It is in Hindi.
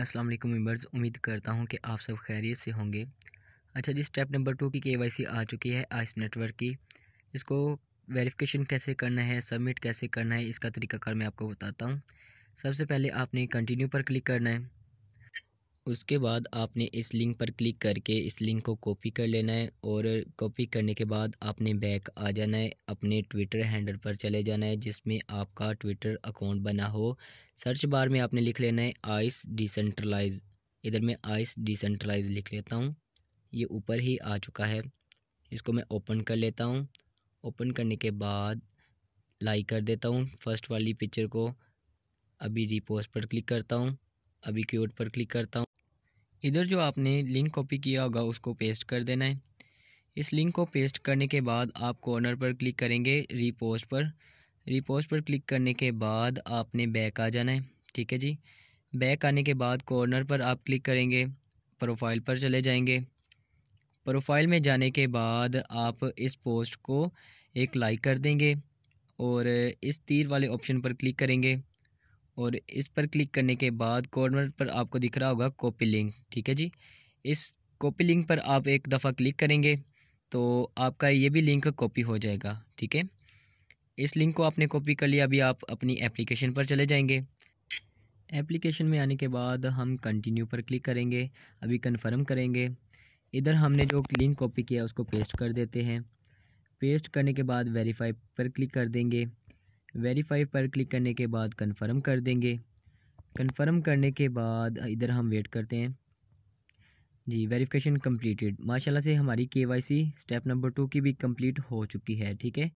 अस्सलाम वालेकुम मेम्बर्स उम्मीद करता हूँ कि आप सब खैरियत से होंगे अच्छा जी स्टेप नंबर टू की केवाईसी आ चुकी है आइस नेटवर्क की इसको वेरिफिकेशन कैसे करना है सबमिट कैसे करना है इसका तरीकाकार मैं आपको बताता हूँ सबसे पहले आपने कंटिन्यू पर क्लिक करना है उसके बाद आपने इस लिंक पर क्लिक करके इस लिंक को कॉपी कर लेना है और कॉपी करने के बाद आपने बैक आ जाना है अपने ट्विटर हैंडल पर चले जाना है जिसमें आपका ट्विटर अकाउंट बना हो सर्च बार में आपने लिख लेना है आइस डिसेंट्रलाइज इधर मैं आइस डिसेंट्रलाइज लिख लेता हूँ ये ऊपर ही आ चुका है इसको मैं ओपन कर लेता हूँ ओपन करने के बाद लाइक कर देता हूँ फर्स्ट वाली पिक्चर को अभी रिपोस्ट पर क्लिक करता हूँ अभी क्यूट पर क्लिक करता हूँ इधर जो आपने लिंक कॉपी किया होगा उसको पेस्ट कर देना है इस लिंक को पेस्ट करने के बाद आप कॉर्नर पर क्लिक करेंगे रिपोस्ट पर रीपोस्ट पर क्लिक करने के बाद आपने बैक आ जाना है ठीक है जी बैक आने के बाद कॉर्नर पर आप क्लिक करेंगे प्रोफाइल पर चले जाएंगे प्रोफाइल में जाने के बाद आप इस पोस्ट को एक लाइक कर देंगे और इस तीर वाले ऑप्शन पर क्लिक करेंगे और इस पर क्लिक करने के बाद कॉर्नर पर आपको दिख रहा होगा कॉपी लिंक ठीक है जी इस कॉपी लिंक पर आप एक दफ़ा क्लिक करेंगे तो आपका ये भी लिंक कॉपी हो जाएगा ठीक है इस लिंक को आपने कॉपी कर लिया अभी आप अपनी एप्लीकेशन पर चले जाएंगे एप्लीकेशन में आने के बाद हम कंटिन्यू पर क्लिक करेंगे अभी कंफर्म करेंगे इधर हमने जो लिंक कॉपी किया उसको पेस्ट कर देते हैं पेस्ट करने के बाद वेरीफाई पर क्लिक कर देंगे वेरीफाई पर क्लिक करने के बाद कंफर्म कर देंगे कंफर्म करने के बाद इधर हम वेट करते हैं जी वेरिफिकेशन कंप्लीटेड माशाल्लाह से हमारी केवाईसी स्टेप नंबर टू की भी कंप्लीट हो चुकी है ठीक है